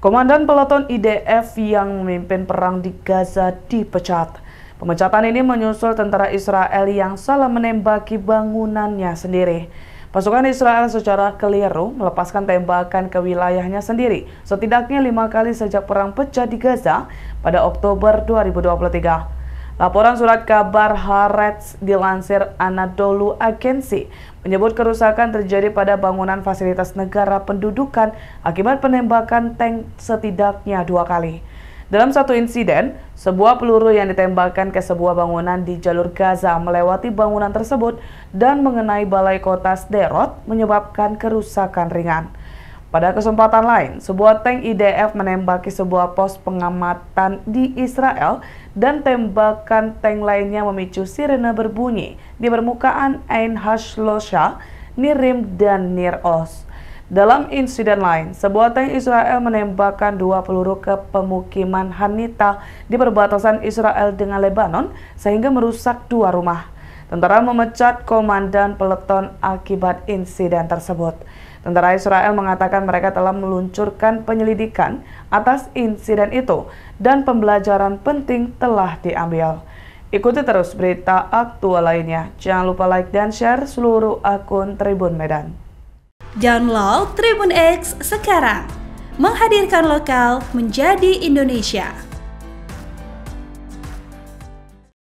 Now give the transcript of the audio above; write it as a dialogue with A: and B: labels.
A: Komandan peloton IDF yang memimpin perang di Gaza dipecat. Pemecatan ini menyusul tentara Israel yang salah menembaki bangunannya sendiri. Pasukan Israel secara keliru melepaskan tembakan ke wilayahnya sendiri setidaknya lima kali sejak perang pecah di Gaza pada Oktober 2023. Laporan surat kabar Haaretz dilansir Anadolu Agency menyebut kerusakan terjadi pada bangunan fasilitas negara pendudukan akibat penembakan tank setidaknya dua kali. Dalam satu insiden, sebuah peluru yang ditembakkan ke sebuah bangunan di jalur Gaza melewati bangunan tersebut dan mengenai balai kota Sderot menyebabkan kerusakan ringan. Pada kesempatan lain, sebuah tank IDF e menembaki sebuah pos pengamatan di Israel dan tembakan tank lainnya memicu sirene berbunyi di permukaan Ain Hashlosha, Nirim, dan Nir Oz. Dalam insiden lain, sebuah tank Israel menembakkan dua peluru ke pemukiman Hanita di perbatasan Israel dengan Lebanon sehingga merusak dua rumah. Tentara memecat komandan peleton akibat insiden tersebut. Tentara Israel mengatakan mereka telah meluncurkan penyelidikan atas insiden itu dan pembelajaran penting telah diambil. Ikuti terus berita aktual lainnya. Jangan lupa like dan share seluruh akun Tribun Medan.
B: Download Tribun X sekarang. Menghadirkan lokal menjadi Indonesia.